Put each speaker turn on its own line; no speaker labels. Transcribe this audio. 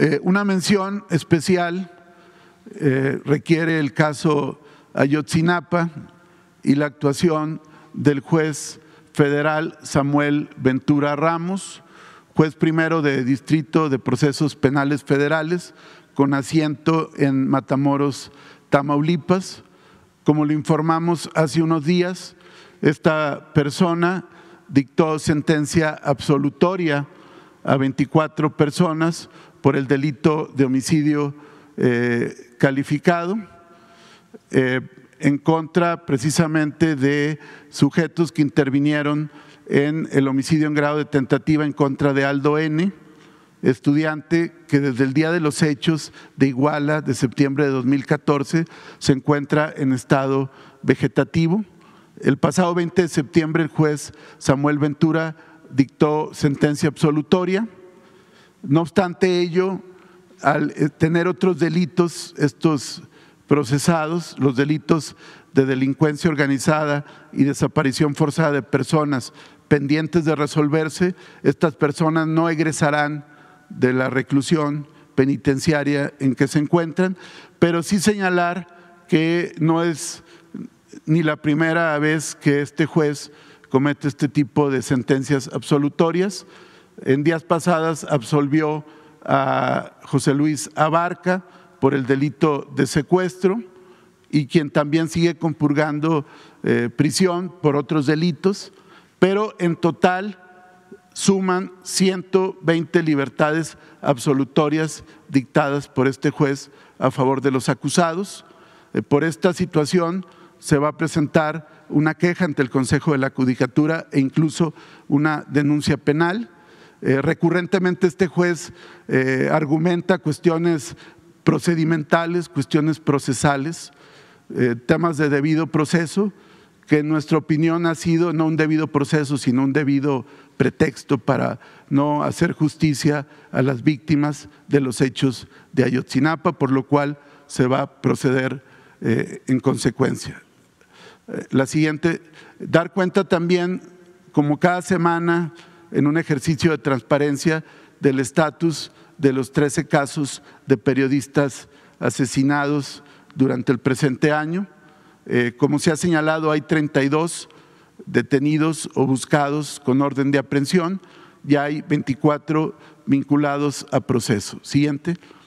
Eh, una mención especial eh, requiere el caso Ayotzinapa y la actuación del juez federal Samuel Ventura Ramos, juez primero de Distrito de Procesos Penales Federales, con asiento en Matamoros, Tamaulipas. Como lo informamos hace unos días, esta persona dictó sentencia absolutoria a 24 personas por el delito de homicidio eh, calificado eh, en contra precisamente de sujetos que intervinieron en el homicidio en grado de tentativa en contra de Aldo N., estudiante que desde el día de los hechos de Iguala de septiembre de 2014 se encuentra en estado vegetativo. El pasado 20 de septiembre el juez Samuel Ventura dictó sentencia absolutoria no obstante ello, al eh, tener otros delitos, estos procesados, los delitos de delincuencia organizada y desaparición forzada de personas pendientes de resolverse, estas personas no egresarán de la reclusión penitenciaria en que se encuentran, pero sí señalar que no es ni la primera vez que este juez comete este tipo de sentencias absolutorias en días pasadas absolvió a José Luis Abarca por el delito de secuestro y quien también sigue compurgando eh, prisión por otros delitos, pero en total suman 120 libertades absolutorias dictadas por este juez a favor de los acusados. Eh, por esta situación se va a presentar una queja ante el Consejo de la Judicatura e incluso una denuncia penal. Eh, recurrentemente este juez eh, argumenta cuestiones procedimentales, cuestiones procesales, eh, temas de debido proceso, que en nuestra opinión ha sido no un debido proceso, sino un debido pretexto para no hacer justicia a las víctimas de los hechos de Ayotzinapa, por lo cual se va a proceder en consecuencia. La siguiente, dar cuenta también, como cada semana, en un ejercicio de transparencia del estatus de los 13 casos de periodistas asesinados durante el presente año. Eh, como se ha señalado, hay 32 detenidos o buscados con orden de aprehensión y hay 24 vinculados a proceso. Siguiente.